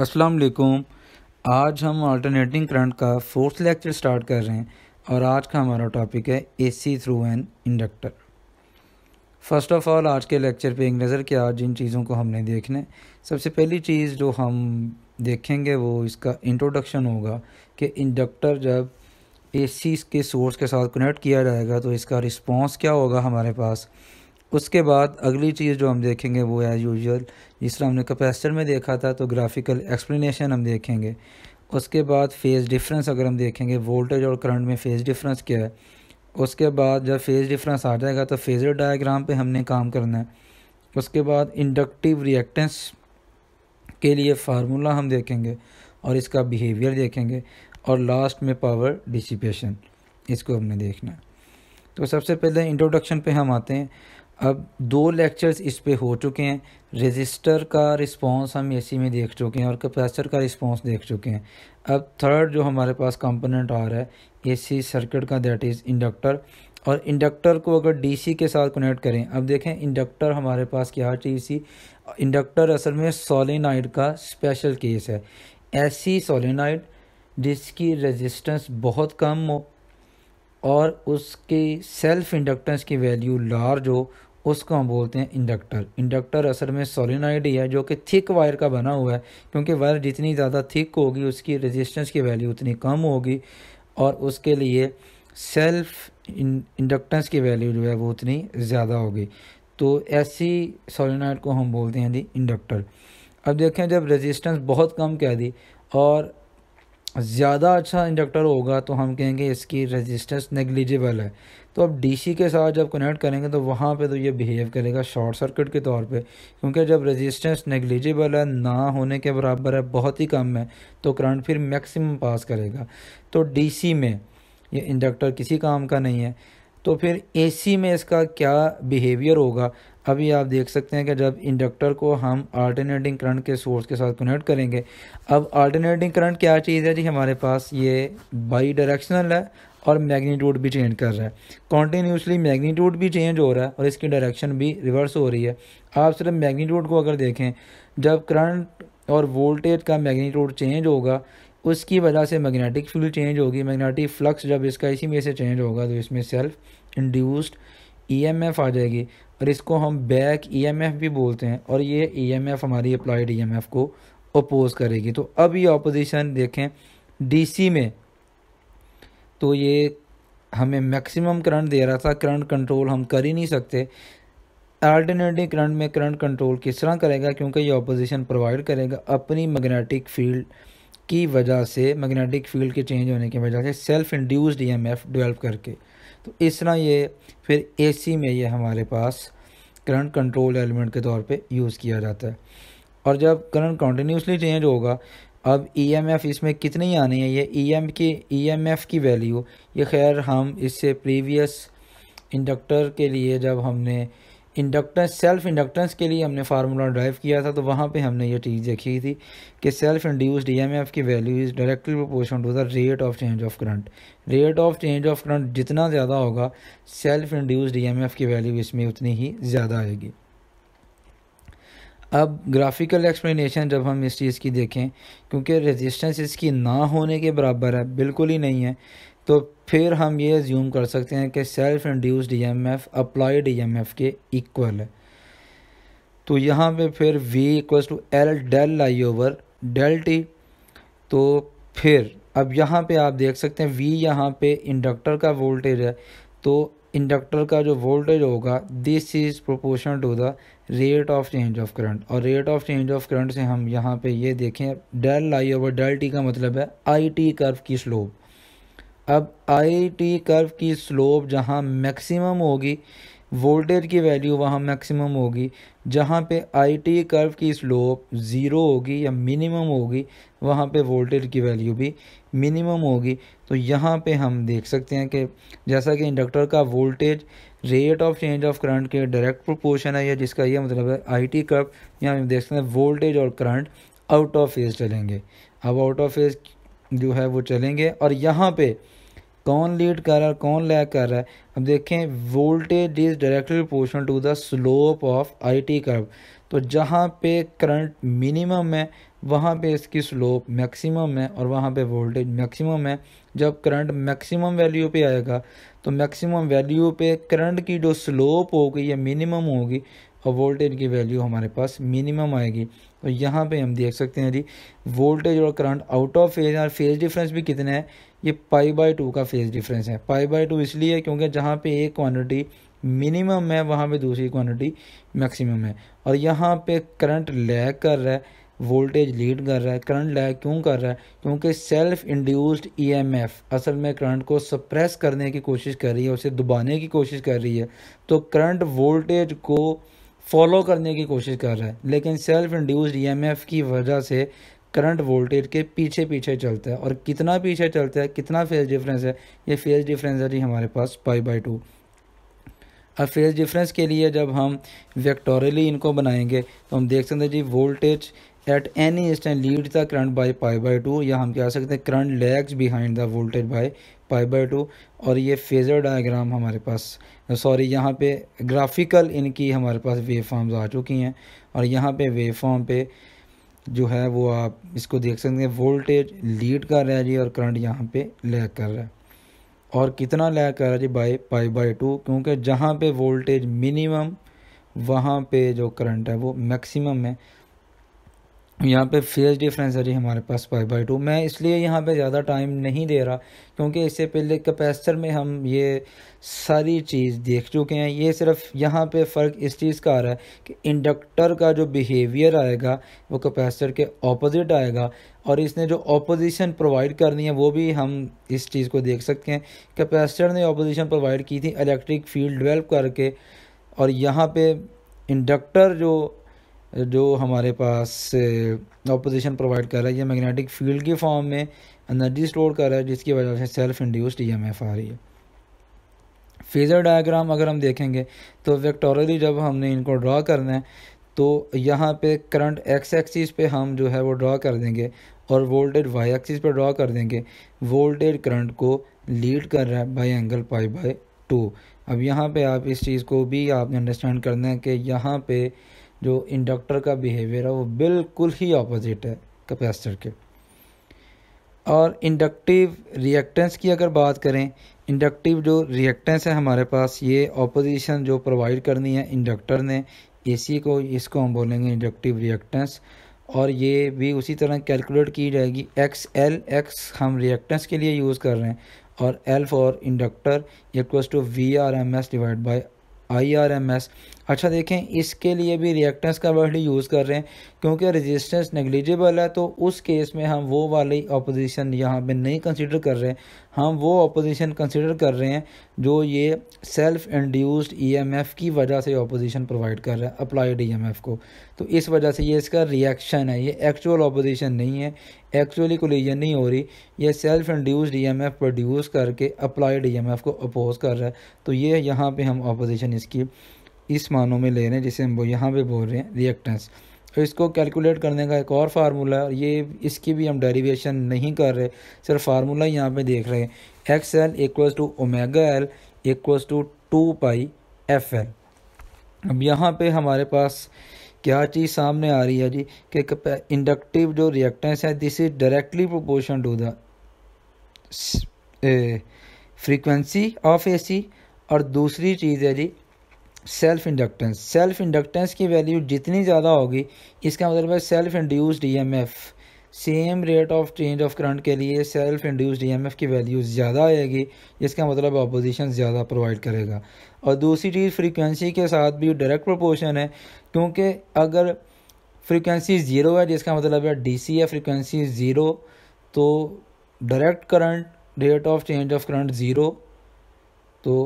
अस्सलाम वालेकुम आज हम अल्टरनेटिंग करंट का फोर्थ लेक्चर स्टार्ट कर रहे हैं और आज का हमारा टॉपिक है AC through an inductor first of all आज के लेक्चर पे एक नज़र किया जिन चीज़ों को हमने देखना है सबसे पहली चीज़ जो हम देखेंगे वो इसका इंट्रोडक्शन होगा कि इंडक्टर जब एसी के सोर्स के साथ कनेक्ट किया जाएगा तो इसका रिस्पॉन्स क्या होगा हमारे पास उसके बाद अगली चीज़ जो हम देखेंगे वो है यूजल जिस तरह हमने कैपेसिटर में देखा था तो ग्राफिकल एक्सप्लेनेशन हम देखेंगे उसके बाद फेज़ डिफरेंस अगर हम देखेंगे वोल्टेज और करंट में फेज़ डिफरेंस क्या है उसके बाद जब फेज़ डिफरेंस आ जाएगा तो फेज़र डायग्राम पे हमने काम करना है उसके बाद इंडक्टिव रिएक्टेंस के लिए फार्मूला हम देखेंगे और इसका बिहेवियर देखेंगे और लास्ट में पावर डिसिपेशन इसको हमने देखना है तो सबसे पहले इंट्रोडक्शन पे हम आते हैं अब दो लेक्चर्स इस पे हो चुके हैं रजिस्टर का रिस्पांस हम एसी में देख चुके हैं और कैपेसिटर का रिस्पांस देख चुके हैं अब थर्ड जो हमारे पास कंपोनेंट आ रहा है एसी सर्किट का दैट इज़ इंडक्टर और इंडक्टर को अगर डीसी के साथ कनेक्ट करें अब देखें इंडक्टर हमारे पास क्या चीज़ थी इंडक्टर असल में सोलिनाइड का स्पेशल केस है ऐसी सोलिनाइड जिसकी रजिस्टेंस बहुत कम हो और उसकी सेल्फ इंडक्टेंस की वैल्यू लार्ज हो उसको हम बोलते हैं इंडक्टर इंडक्टर असल में सोलिनाइड ही है जो कि थिक वायर का बना हुआ है क्योंकि वायर जितनी ज़्यादा थिक होगी उसकी रेजिस्टेंस की वैल्यू उतनी कम होगी और उसके लिए सेल्फ इंडक्टेंस की वैल्यू जो है वो उतनी ज़्यादा होगी तो ऐसी सोलिनाइड को हम बोलते हैं जी इंडक्टर अब देखें जब रजिस्टेंस बहुत कम कह दी और ज़्यादा अच्छा इंडक्टर होगा तो हम कहेंगे इसकी रेजिस्टेंस नेग्लिजिबल है तो अब डीसी के साथ जब कनेक्ट करेंगे तो वहाँ पे तो ये बिहेव करेगा शॉर्ट सर्किट के तौर पे क्योंकि जब रेजिस्टेंस नेग्लिजिबल है ना होने के बराबर है बहुत ही कम है तो करंट फिर मैक्सिमम पास करेगा तो डीसी में ये इंडक्टर किसी काम का नहीं है तो फिर एसी में इसका क्या बिहेवियर होगा अभी आप देख सकते हैं कि जब इंडक्टर को हम अल्टरनेटिंग करंट के सोर्स के साथ कनेक्ट करेंगे अब अल्टरनेटिंग करंट क्या चीज़ है जी हमारे पास ये बाई डायरेक्शनल है और मैग्नीट्यूड भी चेंज कर रहा है कॉन्टीन्यूसली मैग्नीट्यूड भी चेंज हो रहा है और इसकी डायरेक्शन भी रिवर्स हो रही है आप सिर्फ मैग्नीट्यूड को अगर देखें जब करंट और वोल्टेज का मैग्नीट्यूड चेंज होगा उसकी वजह से मैग्नेटिक फील्ड चेंज होगी मैग्नेटिक फ्लक्स जब इसका इसी में से चेंज होगा तो इसमें सेल्फ इंड्यूस्ड ईएमएफ आ जाएगी और इसको हम बैक ईएमएफ भी बोलते हैं और ये ईएमएफ हमारी अप्लाइड ईएमएफ को अपोज करेगी तो अब ये ऑपोजिशन देखें डीसी में तो ये हमें मैक्सिमम करंट दे रहा था करंट कंट्रोल हम कर ही नहीं सकते अल्टरनेटिव करंट में करंट कंट्रोल किस तरह करेगा क्योंकि ये ऑपोजिशन प्रोवाइड करेगा अपनी मैग्नेटिक फील्ड की वजह से मैग्नेटिक फील्ड के चेंज होने की वजह से सेल्फ इंड्यूस्ड ईएमएफ डेवलप करके तो इस तरह ये फिर एसी में ये हमारे पास करंट कंट्रोल एलिमेंट के तौर पे यूज़ किया जाता है और जब करंट कंटिन्यूसली चेंज होगा अब ईएमएफ e इसमें कितनी आनी है ये ईएम e की ईएमएफ e की वैल्यू ये खैर हम इससे प्रीवियस इंडक्टर के लिए जब हमने इंडक्टेंस सेल्फ इंडक्टेंस के लिए हमने फार्मूला ड्राइव किया था तो वहाँ पे हमने ये चीज़ देखी थी कि सेल्फ इंड्यूस्ड ईएमएफ की value is directly proportional to the rate of change of current rate of change of current जितना ज़्यादा होगा सेल्फ इंड्यूस्ड ईएमएफ की वैल्यू इसमें उतनी ही ज़्यादा आएगी अब ग्राफिकल एक्सप्लेनेशन जब हम इस चीज़ की देखें क्योंकि रेजिस्टेंस इसकी ना होने के बराबर है बिल्कुल ही नहीं है तो फिर हम ये ज्यूम कर सकते हैं कि self induce E M F applied E M F के इक्वल है तो यहाँ पे फिर V equal to L del I over del T तो फिर अब यहाँ पे आप देख सकते हैं V यहाँ पे इंडक्टर का वोल्टेज है तो इंडक्टर का जो वोल्टेज होगा this is proportional to the rate of change of current और rate of change of current से हम यहाँ पे ये देखें del I over del T का मतलब है आई टी कर्व की स्लोप अब आई टी कर्व की स्लोप जहाँ मैक्सिमम होगी वोल्टेज की वैल्यू वहाँ मैक्सिमम होगी जहाँ पे आई टी कर्व की स्लोप ज़ीरो होगी या मिनिमम होगी वहाँ पे वोल्टेज की वैल्यू भी मिनिमम होगी तो यहाँ पे हम देख सकते हैं कि जैसा कि इंडक्टर का voltage rate of change of current के डायरेक्ट प्रोपोर्शन है या जिसका यह मतलब है आई टी कर्व यहाँ हम देख सकते हैं वोल्टेज और करंट आउट ऑफ फेज चलेंगे अब आउट ऑफ फेज जो है वो चलेंगे और यहाँ पर कौन लीड कर रहा है कौन लैग कर रहा है अब देखें voltage is directly proportional to the slope of I T curve तो जहाँ पे करंट मिनिमम है वहाँ पे इसकी स्लोप मैक्सिमम है और वहाँ पे वोल्टेज मैक्सिमम है जब करंट मैक्सिमम वैल्यू पे आएगा तो मैक्सिमम वैल्यू पे करंट की जो स्लोप होगी या मिनिमम होगी और वोल्टेज की वैल्यू हमारे पास मिनिमम आएगी और तो यहाँ पे हम देख सकते हैं जी वोल्टेज और करंट आउट ऑफ फेज और फेज डिफरेंस भी कितना है ये पाई बाई टू का फेज डिफरेंस है पाई बाई टू इसलिए क्योंकि जहाँ पे एक क्वांटिटी मिनिमम है वहाँ पे दूसरी क्वांटिटी मैक्सिमम है और यहाँ पे करंट लैग कर रहा है वोल्टेज लीड कर रहा है करंट लैग क्यों कर रहा है क्योंकि सेल्फ इंड्यूस्ड एफ असल में करंट को सप्रेस करने की कोशिश कर रही है उसे दबाने की कोशिश कर रही है तो करंट वोल्टेज को फॉलो करने की कोशिश कर रहा है लेकिन सेल्फ इंड्यूस्ड ईएमएफ की वजह से करंट वोल्टेज के पीछे पीछे चलता है और कितना पीछे चलता है कितना फेज डिफरेंस है ये फेज डिफरेंस है जी हमारे पास पाई बाई टू अब फेज डिफरेंस के लिए जब हम वेक्टोरली इनको बनाएंगे तो हम देख सकते हैं जी voltage at any instant lead the current by pi by two या हम कह सकते हैं current lags behind the voltage by pi by two और ये फेज़र डायग्राम हमारे पास सॉरी यहाँ पे ग्राफिकल इनकी हमारे पास वेव फॉर्म्स आ चुकी हैं और यहाँ पे वेव फॉर्म पे जो है वो आप इसको देख सकते हैं वोल्टेज लीड कर रहा है जी और करंट यहाँ पे लैग कर रहा है और कितना लैग कर रहा है जी बाई पाई बाई टू क्योंकि जहाँ पे वोल्टेज मिनिमम वहाँ पे जो करंट है वो मैक्सिमम है यहाँ पे फेज डिफरेंस है जी हमारे पास फाइव बाई टू मैं इसलिए यहाँ पे ज़्यादा टाइम नहीं दे रहा क्योंकि इससे पहले कैपेसिटर में हम ये सारी चीज़ देख चुके हैं ये सिर्फ यहाँ पे फ़र्क इस चीज़ का आ रहा है कि इंडक्टर का जो बिहेवियर आएगा वो कैपेसिटर के ऑपोजिट आएगा और इसने जो ऑपोजिशन प्रोवाइड करनी है वो भी हम इस चीज़ को देख सकते हैं कैपेसिटर ने ऑपोजिशन प्रोवाइड की थी इलेक्ट्रिक फील्ड डेवलप करके और यहाँ पर इंडक्टर जो जो हमारे पास ऑपोजिशन प्रोवाइड कर रहा है ये मैग्नेटिक फील्ड के फॉर्म में एनर्जी स्टोर कर रहा है जिसकी वजह से self induced E M F आ रही है फेज़र डायग्राम अगर हम देखेंगे तो वेक्टोरली जब हमने इनको ड्रा करना है तो यहाँ पे करंट एक्स एक्सिस पे हम जो है वो ड्रा कर देंगे और वोल्टेज वाई एक्सिस पे ड्रा कर देंगे वोल्टेज करंट को लीड कर रहा है by angle pi by two अब यहाँ पे आप इस चीज़ को भी आपने अंडरस्टैंड करना है कि यहाँ पे जो इंडक्टर का बिहेवियर है वो बिल्कुल ही ऑपोजिट है कैपेसिटर के और इंडक्टिव रिएक्टेंस की अगर बात करें इंडक्टिव जो रिएक्टेंस है हमारे पास ये ऑपोजिशन जो प्रोवाइड करनी है इंडक्टर ने एसी को इसको हम बोलेंगे इंडक्टिव रिएक्टेंस और ये भी उसी तरह कैलकुलेट की जाएगी एक्स एल एक्स हम रिएक्टेंस के लिए यूज़ कर रहे हैं और L for inductor equals to V R M S divide by I R M S अच्छा देखें इसके लिए भी रिएक्टेंस का वर्ड यूज़ कर रहे हैं क्योंकि रेजिस्टेंस नेग्लिजिबल है तो उस केस में हम वो वाली अपोजिशन यहाँ पे नहीं कंसिडर कर रहे हैं हम वो अपोजिशन कंसिडर कर रहे हैं जो ये सेल्फ इंड्यूस्ड ईएमएफ की वजह से अपोजिशन प्रोवाइड कर रहा है अप्लाइड ईएमएफ e को तो इस वजह से ये इसका रिएक्शन है ये एक्चुअल अपोजिशन नहीं है एक्चुअली कोलिजन नहीं हो रही ये सेल्फ इंड्यूस्ड ई प्रोड्यूस करके अप्लाइड ई को अपोज कर रहा है तो ये यहाँ पर हम अपोजिशन इसकी इस मानों में ले रहे हैं जिसे हम यहाँ पे बोल रहे हैं रिएक्टेंस तो इसको कैलकुलेट करने का एक और फार्मूला है ये इसकी भी हम डेरिवेशन नहीं कर रहे सिर्फ फार्मूला यहाँ पर देख रहे हैं X L equals to omega L equals to two pi F L अब यहाँ पर हमारे पास क्या चीज़ सामने आ रही है जी कि इंडक्टिव जो रिएक्टेंस है this is directly proportion to the frequency of AC और दूसरी चीज़ है जी सेल्फ इंडक्टेंस सेल्फ इंडक्टेंस की वैल्यू जितनी ज़्यादा होगी इसका मतलब है self induced EMF same rate of change of current के लिए सेल्फ इंड्यूस्ड ईएमएफ की वैल्यू ज़्यादा आएगी जिसका मतलब अपोजिशन ज़्यादा प्रोवाइड करेगा और दूसरी चीज़ फ्रीक्वेंसी के साथ भी डायरेक्ट प्रोपोर्शन है क्योंकि अगर फ्रीक्वेंसी ज़ीरो है जिसका मतलब है डीसी है फ्रीक्वेंसी ज़ीरो तो direct current rate of change of current zero तो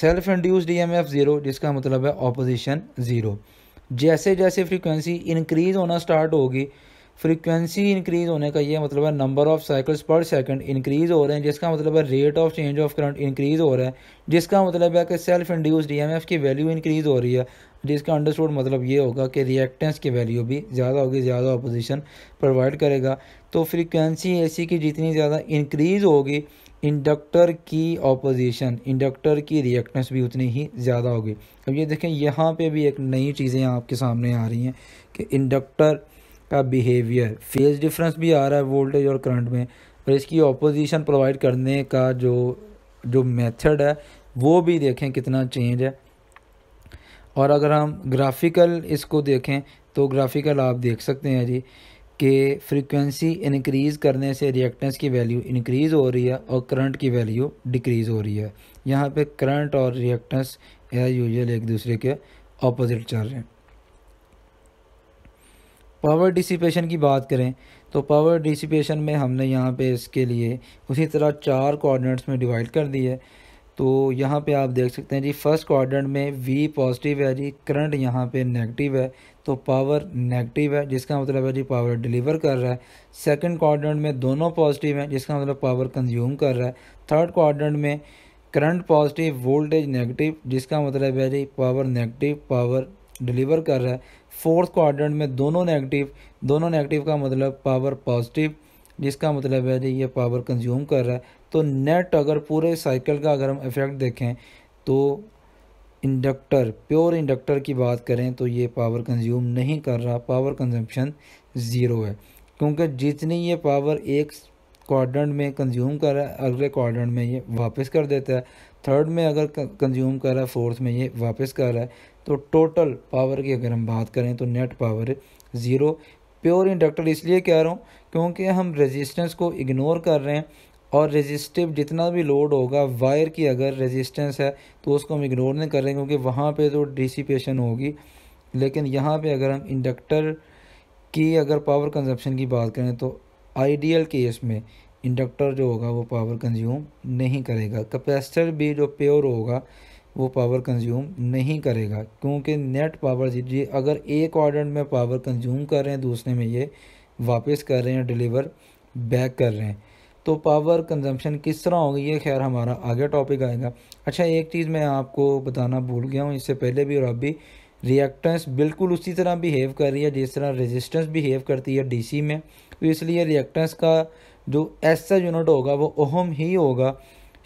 सेल्फ एम एफ़ ज़ीरो जिसका मतलब है ऑपोजिशन ज़ीरो जैसे जैसे फ्रीक्वेंसी इंक्रीज़ होना स्टार्ट होगी फ्रीक्वेंसी इंक्रीज होने का ये मतलब है number of cycles per second increase हो रहे हैं जिसका मतलब है rate of change of current increase हो रहा है जिसका मतलब है कि सेल्फ इंड्यूस्ड ईएमएफ की वैल्यू इंक्रीज हो रही है जिसका अंडरस्टूड मतलब ये होगा कि रिएक्टेंस की वैल्यू भी ज़्यादा होगी ज़्यादा अपोजिशन प्रोवाइड करेगा तो फ्रिक्वेंसी ए की जितनी ज़्यादा इंक्रीज होगी इंडक्टर की ऑपोजिशन इंडक्टर की रिएक्टेंस भी उतनी ही ज़्यादा होगी अब ये देखें यहाँ पे भी एक नई चीज़ें आपके सामने आ रही हैं कि इंडक्टर का बिहेवियर फेज डिफरेंस भी आ रहा है वोल्टेज और करंट में और इसकी ऑपोजिशन प्रोवाइड करने का जो जो मेथड है वो भी देखें कितना चेंज है और अगर हम ग्राफिकल इसको देखें तो ग्राफिकल आप देख सकते हैं जी कि फ्रीक्वेंसी इनक्रीज़ करने से रिएक्टेंस की वैल्यू इनक्रीज़ हो रही है और करंट की वैल्यू डिक्रीज़ हो रही है यहाँ पे करंट और रिएक्टेंस एज यूजल एक दूसरे के ऑपोजिट चल रहे हैं पावर डिसिपेशन की बात करें तो पावर डिसिपेशन में हमने यहाँ पे इसके लिए उसी तरह चार कोऑर्डिनेट्स में डिवाइड कर दी है तो यहाँ पे आप देख सकते हैं जी फर्स्ट क्वाड्रेंट में वी पॉजिटिव है जी करंट यहाँ पे नेगेटिव है तो पावर नेगेटिव है जिसका मतलब है जी पावर डिलीवर कर रहा है सेकंड क्वाड्रेंट में दोनों पॉजिटिव हैं जिसका मतलब पावर कंज्यूम कर रहा है थर्ड क्वाड्रेंट में करंट पॉजिटिव वोल्टेज नेगेटिव जिसका मतलब है जी पावर नेगेटिव पावर डिलीवर कर रहा है फोर्थ क्वाड्रेंट में दोनों नेगेटिव दोनों नेगेटिव का मतलब पावर पॉजिटिव जिसका मतलब है ये पावर कंज्यूम कर रहा है तो नेट अगर पूरे साइकिल का अगर हम इफेक्ट देखें तो इंडक्टर प्योर इंडक्टर की बात करें तो ये पावर कंज्यूम नहीं कर रहा पावर कंजम्पशन ज़ीरो है क्योंकि जितनी ये पावर एक क्वाड्रेंट में कंज्यूम कर रहा है अगले क्वाड्रेंट में ये वापस कर देता है थर्ड में अगर कंज्यूम कर रहा है फोर्थ में ये वापस कर रहा है तो टोटल पावर की अगर हम बात करें तो net power zero pure inductor इसलिए कह रहा हूँ क्योंकि हम रेजिस्टेंस को इग्नोर कर रहे हैं और रेजिस्टिव जितना भी लोड होगा वायर की अगर रेजिस्टेंस है तो उसको हम इग्नोर नहीं कर रहे क्योंकि वहाँ पे तो डिसिपेशन होगी लेकिन यहाँ पे अगर हम इंडक्टर की अगर पावर कंजप्शन की बात करें तो आइडियल केस में इंडक्टर जो होगा वो पावर कंज्यूम नहीं करेगा कैपेसिटर भी जो प्योर होगा वो पावर कंज्यूम नहीं करेगा क्योंकि नेट पावर जी अगर एक ऑर्डर में पावर कंज्यूम कर रहे हैं दूसरे में ये वापस कर रहे हैं डिलीवर बैक कर रहे हैं तो पावर कंजम्पशन किस तरह होगी ये खैर हमारा आगे टॉपिक आएगा अच्छा एक चीज़ मैं आपको बताना भूल गया हूँ इससे पहले भी और अब भी रिएक्टेंस बिल्कुल उसी तरह बिहेव कर रही है जिस तरह रेजिस्टेंस बिहेव करती है डीसी में तो इसलिए रिएक्टेंस का जो ऐसा यूनिट होगा वो ओहम ही होगा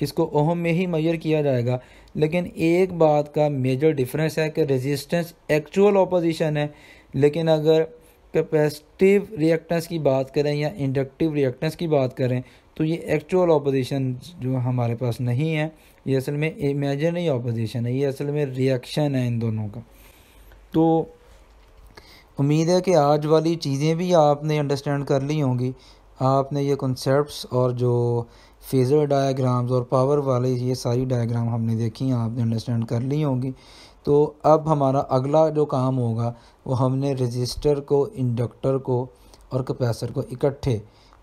इसको ओहम में ही मेजर किया जाएगा लेकिन एक बात का मेजर डिफरेंस है कि रेजिस्टेंस एक्चुअल ऑपोजिशन है लेकिन अगर कैपेसिटिव रिएक्टेंस की बात करें या इंडक्टिव रिएक्टेंस की बात करें तो ये एक्चुअल ऑपोजिशन जो हमारे पास नहीं है ये असल में इमेजनरी ऑपोजिशन है ये असल में रिएक्शन है इन दोनों का तो उम्मीद है कि आज वाली चीज़ें भी आपने अंडरस्टैंड कर ली होंगी आपने ये कॉन्सेप्ट्स और जो फेज़र डायग्राम्स और पावर वाले ये सारी डायग्राम हमने देखी हैं आपने अंडरस्टैंड कर ली होंगी तो अब हमारा अगला जो काम होगा वो हमने रजिस्टर को इंडक्टर को और कैपेसिटर को इकट्ठे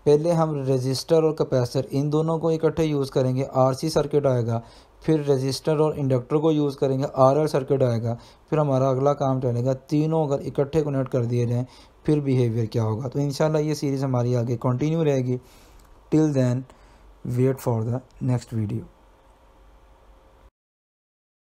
पहले हम रजिस्टर और कैपेसिटर इन दोनों को इकट्ठे यूज़ करेंगे आरसी सर्किट आएगा फिर रजिस्टर और इंडक्टर को यूज़ करेंगे आरएल सर्किट आएगा फिर हमारा अगला काम चलेगा तीनों अगर इकट्ठे कनेक्ट कर दिए जाएँ फिर बिहेवियर क्या होगा तो इन ये सीरीज़ हमारी आगे कंटिन्यू रहेगी till then wait for the next video